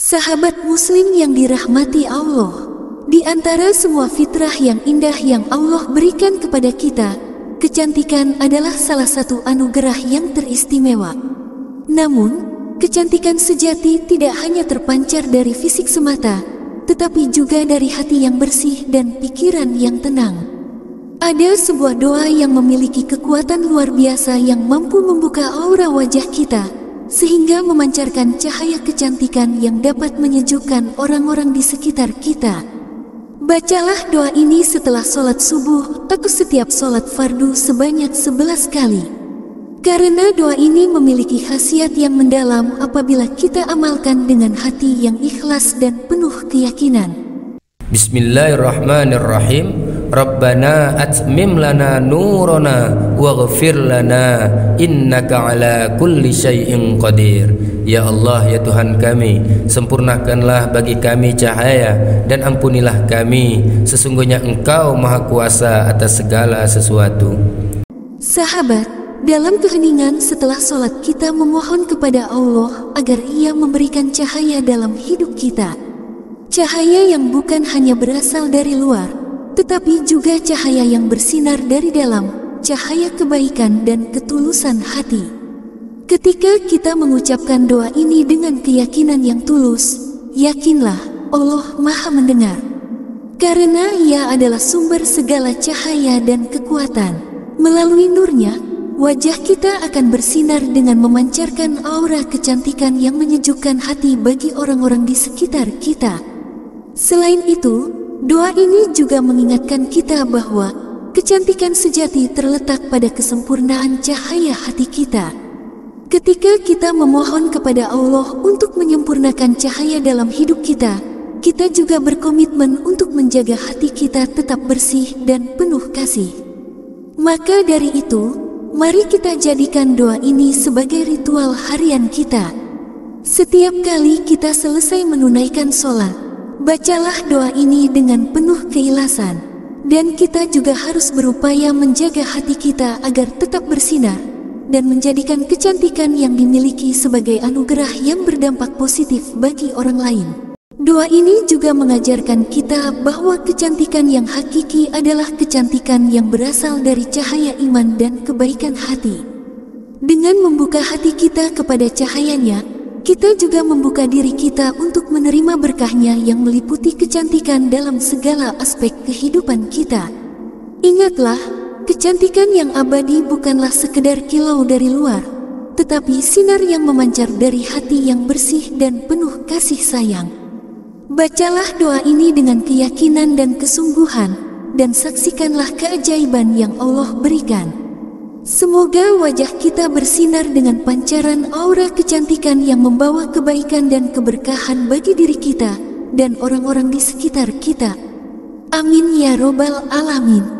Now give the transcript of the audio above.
Sahabat Muslim yang dirahmati Allah, di antara semua fitrah yang indah yang Allah berikan kepada kita, kecantikan adalah salah satu anugerah yang teristimewa. Namun, kecantikan sejati tidak hanya terpancar dari fisik semata, tetapi juga dari hati yang bersih dan pikiran yang tenang. Ada sebuah doa yang memiliki kekuatan luar biasa yang mampu membuka aura wajah kita sehingga memancarkan cahaya kecantikan yang dapat menyejukkan orang-orang di sekitar kita. Bacalah doa ini setelah sholat subuh atau setiap sholat fardu sebanyak 11 kali. Karena doa ini memiliki khasiat yang mendalam apabila kita amalkan dengan hati yang ikhlas dan penuh keyakinan. Bismillahirrahmanirrahim. Rabbana atmim lana nurana waghfir lana innaka ala kulli syai'in qadir. Ya Allah ya Tuhan kami, sempurnakanlah bagi kami cahaya dan ampunilah kami, sesungguhnya Engkau Maha Kuasa atas segala sesuatu. Sahabat, dalam keheningan setelah sholat kita memohon kepada Allah agar Ia memberikan cahaya dalam hidup kita. Cahaya yang bukan hanya berasal dari luar, tetapi juga cahaya yang bersinar dari dalam, cahaya kebaikan dan ketulusan hati. Ketika kita mengucapkan doa ini dengan keyakinan yang tulus, yakinlah Allah Maha Mendengar. Karena Ia adalah sumber segala cahaya dan kekuatan. Melalui nurnya, wajah kita akan bersinar dengan memancarkan aura kecantikan yang menyejukkan hati bagi orang-orang di sekitar kita. Selain itu, Doa ini juga mengingatkan kita bahwa kecantikan sejati terletak pada kesempurnaan cahaya hati kita. Ketika kita memohon kepada Allah untuk menyempurnakan cahaya dalam hidup kita, kita juga berkomitmen untuk menjaga hati kita tetap bersih dan penuh kasih. Maka dari itu, mari kita jadikan doa ini sebagai ritual harian kita. Setiap kali kita selesai menunaikan sholat, Bacalah doa ini dengan penuh keilasan, dan kita juga harus berupaya menjaga hati kita agar tetap bersinar dan menjadikan kecantikan yang dimiliki sebagai anugerah yang berdampak positif bagi orang lain. Doa ini juga mengajarkan kita bahwa kecantikan yang hakiki adalah kecantikan yang berasal dari cahaya iman dan kebaikan hati. Dengan membuka hati kita kepada cahayanya, kita juga membuka diri kita untuk menerima berkahnya yang meliputi kecantikan dalam segala aspek kehidupan kita. Ingatlah, kecantikan yang abadi bukanlah sekedar kilau dari luar, tetapi sinar yang memancar dari hati yang bersih dan penuh kasih sayang. Bacalah doa ini dengan keyakinan dan kesungguhan, dan saksikanlah keajaiban yang Allah berikan. Semoga wajah kita bersinar dengan pancaran aura kecantikan yang membawa kebaikan dan keberkahan bagi diri kita dan orang-orang di sekitar kita. Amin ya Robbal 'Alamin.